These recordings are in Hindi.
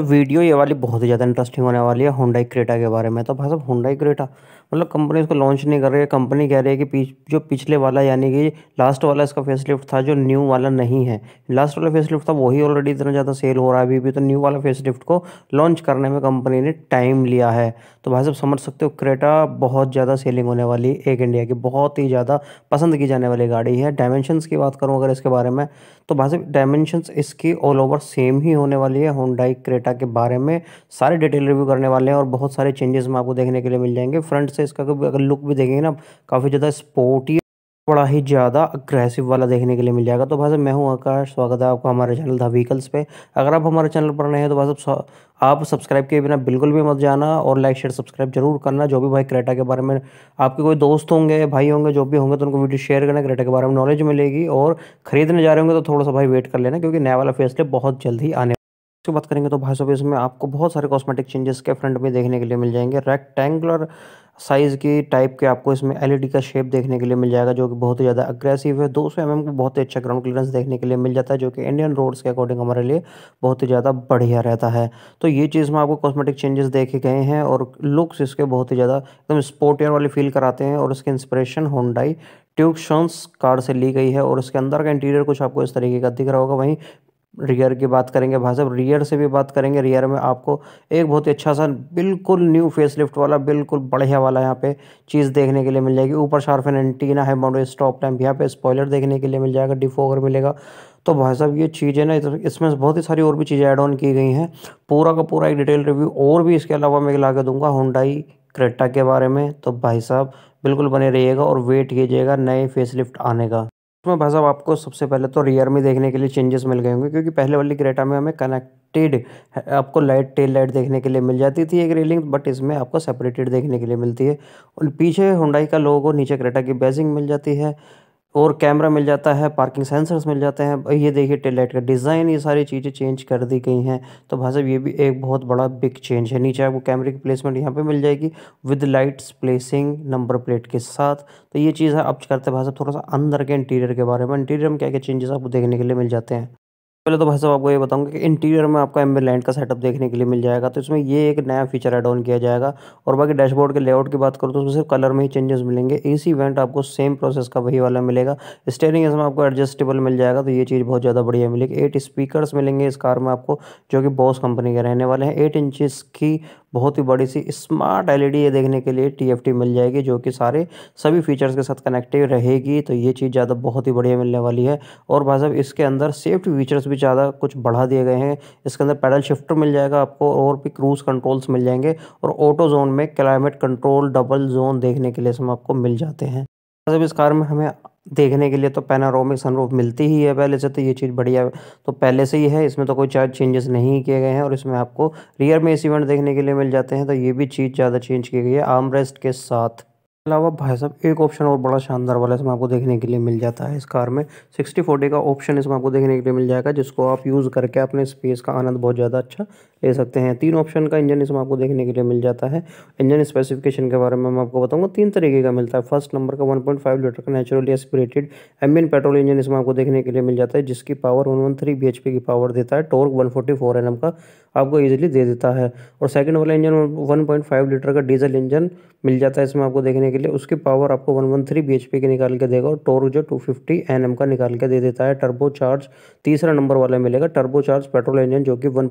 तो वीडियो ये वाली बहुत ही ज़्यादा इंटरेस्टिंग होने वाली है होंडाई क्रेटा के बारे में तो भाई साहब होंडाई क्रेटा मतलब कंपनी इसको लॉन्च नहीं कर रही है कंपनी कह रही है कि पीछ, जो पिछले वाला यानी कि लास्ट वाला इसका फेसलिफ्ट था जो न्यू वाला नहीं है लास्ट वाला फेसलिफ्ट था वही ऑलरेडी इतना ज़्यादा सेल हो रहा है अभी भी तो न्यू वाला फेसलिफ्ट को लॉन्च करने में कंपनी ने टाइम लिया है तो भाई साहब समझ सकते हो क्रेटा बहुत ज़्यादा सेलिंग होने वाली एक इंडिया की बहुत ही ज़्यादा पसंद की जाने वाली गाड़ी है डायमेंशन की बात करूँ अगर इसके बारे में तो भाई साहब डायमेंशन इसकी ऑल ओवर सेम ही होने वाली है होंडाई क्रेटा टाटा के बारे में सारे डिटेल रिव्यू करने वाले हैं और बहुत सारे चेंजेस में आपको देखने के लिए मिल जाएंगे फ्रंट से इसका अगर लुक भी देखेंगे ना काफ़ी ज़्यादा स्पोर्टी बड़ा ही ज़्यादा अग्रेसिव वाला देखने के लिए मिल जाएगा तो भाई साहब मैं हूँ आकाश स्वागत है आपका हमारे चैनल द व्हीकल्स पे अगर आप हमारे चैनल पर नए हैं तो भाई साहब आप सब्सक्राइब किए बिना बिल्कुल भी मत जाना और लाइक शेयर सब्सक्राइब जरूर करना जो भी भाई क्रेटा के बारे में आपके कोई दोस्त होंगे भाई होंगे जो भी होंगे तो उनको वीडियो शेयर करना क्रेटा के बारे में नॉलेज मिलेगी और खरीदने जा रहे होंगे तो थोड़ा सा भाई वेट कर लेना क्योंकि नया वाला फेसलिप बहुत जल्द ही आने इसकी बात करेंगे तो भाई साहब इसमें आपको बहुत सारे कॉस्मेटिक चेंजेस के फ्रंट में देखने के लिए मिल जाएंगे रेक्टेंगुलर साइज़ की टाइप के आपको इसमें एलईडी e का शेप देखने के लिए मिल जाएगा जो कि बहुत ही ज़्यादा अग्रेसिव है 200 सौ एम को बहुत ही अच्छा ग्राउंड क्लियरेंस देखने के लिए मिल जाता है जो कि इंडियन रोड्स के अकॉर्डिंग हमारे लिए बहुत ही ज़्यादा बढ़िया रहता है तो ये चीज़ में आपको कॉस्मेटिक चेंजेस देखे गए हैं और लुक्स इसके बहुत ही ज़्यादा एकदम स्पोर्टियर वाली फील कराते हैं और इसकी इंस्पिरेशन होंडाई ट्यूक्शंस कार से ली गई है और इसके अंदर का इंटीरियर कुछ आपको इस तरीके का दिख रहा होगा वहीं रियर की बात करेंगे भाई साहब रियर से भी बात करेंगे रियर में आपको एक बहुत ही अच्छा सा बिल्कुल न्यू फेस लिफ्ट वाला बिल्कुल बढ़िया वाला यहाँ पे चीज़ देखने के लिए मिल जाएगी ऊपर शार्फन एंटीना है मोडो स्टॉप टाइम यहाँ पे स्पॉयलर देखने के लिए मिल जाएगा डिफोगर मिलेगा तो भाई साहब ये चीज़ें ना इसमें बहुत ही सारी और भी चीज़ें ऐड ऑन की गई हैं पूरा का पूरा एक डिटेल रिव्यू और भी इसके अलावा मैं ला के दूंगा होंडाई क्रेटा के बारे में तो भाई साहब बिल्कुल बने रहिएगा और वेट कीजिएगा नए फेसलिफ्ट आने का उसमें भाई साहब आपको सबसे पहले तो रियर में देखने के लिए चेंजेस मिल गए होंगे क्योंकि पहले वाली क्रेटा में हमें कनेक्टेड आपको लाइट टेल लाइट देखने के लिए मिल जाती थी एक रेलिंग बट इसमें आपको सेपरेटेड देखने के लिए मिलती है और पीछे हुंडाई का लोगों को नीचे क्रेटा की बेजिंग मिल जाती है और कैमरा मिल जाता है पार्किंग सेंसर्स मिल जाते हैं ये देखिए टेलाइट का डिज़ाइन ये सारी चीज़ें चेंज कर दी गई हैं तो भाई साहब ये भी एक बहुत बड़ा बिग चेंज है नीचे आपको कैमरे की प्लेसमेंट यहाँ पे मिल जाएगी with lights placing number plate के साथ तो ये चीज़ है अब करते भाई साहब थोड़ा सा अंदर के इंटीरियर के बारे में इंटीरियर में क्या क्या चेंजेस आपको देखने के लिए मिल जाते हैं पहले तो भाई साहब आपको ये बताऊंगा कि इंटीरियर में आपका एम्बे लाइन का सेटअप देखने के लिए मिल जाएगा तो इसमें ये एक नया फीचर एड ऑन किया जाएगा और बाकी डैशबोर्ड के लेआउट की बात करूँ तो उसमें सिर्फ कलर में ही चेंजेस मिलेंगे ए सी वेंट आपको सेम प्रोसेस का वही वाला मिलेगा स्टेयरिंग इसमें आपको एडजस्टेबल मिल जाएगा तो ये चीज़ बहुत ज़्यादा बढ़िया मिलेगी एट स्पीकर मिलेंगे इस कार में आपको जो कि बॉस कंपनी के रहने वाले हैं एट इंचज़ की बहुत ही बड़ी सी स्मार्ट एल ये देखने के लिए टी मिल जाएगी जो कि सारे सभी फीचर्स के साथ कनेक्टिव रहेगी तो ये चीज़ ज़्यादा बहुत ही बढ़िया मिलने वाली है और भाई साहब इसके अंदर सेफ्टी फीचर्स भी ज़्यादा कुछ बढ़ा दिए गए हैं इसके अंदर पैडल शिफ्टर मिल जाएगा आपको और भी क्रूज़ कंट्रोल्स मिल जाएंगे और ऑटो जोन में क्लाइमेट कंट्रोल डबल जोन देखने के लिए इसमें आपको मिल जाते हैं जब इस कार में हमें देखने के लिए तो पैनारोमिक सनरूफ मिलती ही है पहले से तो ये चीज़ बढ़िया है तो पहले से ही है इसमें तो कोई चार्ज चेंजेस नहीं किए गए हैं और इसमें आपको रियर में इस देखने के लिए मिल जाते हैं तो ये भी चीज़ ज़्यादा चेंज की गई है आर्म रेस्ट के साथ अलावा भाई साहब एक ऑप्शन और बड़ा शानदार वाला इसमें आपको देखने के लिए मिल जाता है इस कार में सिक्सटी फोर्टी का ऑप्शन इसमें आपको देखने के लिए मिल जाएगा जिसको आप यूज़ करके अपने स्पेस का आनंद बहुत ज़्यादा अच्छा ले सकते हैं तीन ऑप्शन का इंजन इसमें आपको देखने के लिए मिल जाता है इंजन स्पेसिफिकेशन के बारे में मैं आपको बताऊंगा तीन तरीके का मिलता है फर्स्ट नंबर का 1.5 लीटर का नेचुरली एस्पिरेटेड एम्बियन पेट्रोल इंजन इसमें आपको देखने के लिए मिल जाता है जिसकी पावर वन वन की पावर देता है टोर्क वन फोर्टी का आपको ईजिली दे देता है और सेकेंड वाला इंजन वन लीटर का डीजल इंजन मिल जाता है इसमें आपको देखने के लिए उसकी पावर आपको वन वन की निकाल के देगा और टॉर्क जो टू फिफ्टी का निकाल के दे देता है टर्बो चार्ज तीसरा नंबर वाला मिलेगा टर्बो चार्ज पेट्रोल इंजन जो कि वन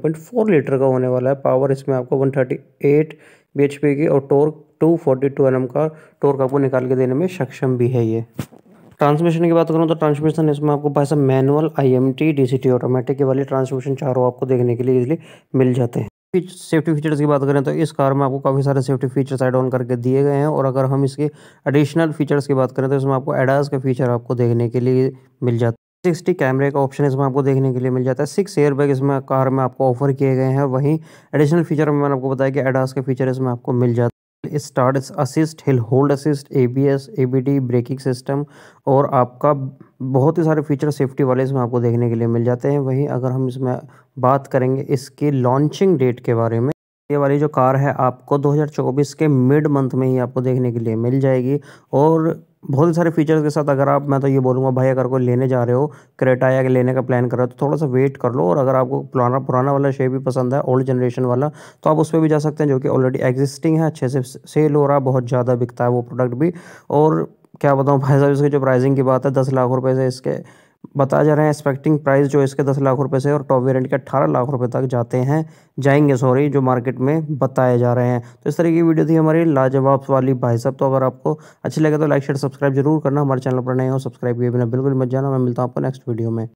लीटर का होने वाला है पावर इसमें आपको 138 bhp की और टोर्क 242 nm का टोर्क आपको निकाल के देने में सक्षम भी है ये ट्रांसमिशन की बात करूँ तो ट्रांसमिशन इसमें आपको भाई साहब manual I M T D C T automatic के वाले ट्रांसमिशन चारों आपको देखने के लिए इजिली मिल जाते हैं सेफ्टी फीचर्स की बात करें तो इस कार में आपको काफ़ी सारे सेफ्टी फीचर्स एड ऑन करके दिए गए हैं और अगर हम इसके एडिशनल फीचर्स की बात करें तो इसमें आपको एडास के फीचर आपको देखने के लिए मिल जाते हैं सिक्सटी कैमरे का ऑप्शन इसमें आपको देखने के लिए मिल जाता है सिक्स एयर बैग इसमें कार में आपको ऑफर किए गए हैं वहीं एडिशनल फीचर में मैंने आपको बताया कि एडास के फीचर इसमें आपको मिल जाता है start assist hill hold assist ABS ABD braking system और आपका बहुत ही सारे फीचर सेफ्टी वाले इसमें आपको देखने के लिए मिल जाते हैं वहीं अगर हम इसमें बात करेंगे इसके लॉन्चिंग डेट के बारे में ये वाली जो कार है आपको 2024 के मिड मंथ में ही आपको देखने के लिए मिल जाएगी और बहुत सारे फीचर्स के साथ अगर आप मैं तो ये बोलूँगा भाई अगर कोई लेने जा रहे हो क्रेटा या लेने का प्लान कर रहे हो तो थोड़ा सा वेट कर लो और अगर आपको पुराना पुराना वाला शेप भी पसंद है ओल्ड जनरेशन वाला तो आप उस पर भी जा सकते हैं जो कि ऑलरेडी एग्जिस्टिंग है अच्छे से सेल हो रहा है बहुत ज़्यादा बिकता है वो प्रोडक्ट भी और क्या बताऊँ भाई साहब इसकी जो प्राइसिंग की बात है दस लाख रुपये से इसके बताया जा रहा है एक्सपेक्टिंग प्राइस जो इसके दस लाख रुपए से और टॉप वेरिएंट के अठारह लाख रुपए तक जाते हैं जाएंगे सॉरी जो मार्केट में बताए जा रहे हैं तो इस तरह की वीडियो थी हमारी लाजवाब वाली भाई साहब तो अगर आपको अच्छी लगे तो लाइक शेयर सब्सक्राइब जरूर करना हमारे चैनल पर नए हो सब्सक्राइब किए बिना बिल्कुल मत जाना मैं मिलता हूँ आपको नेक्स्ट वीडियो में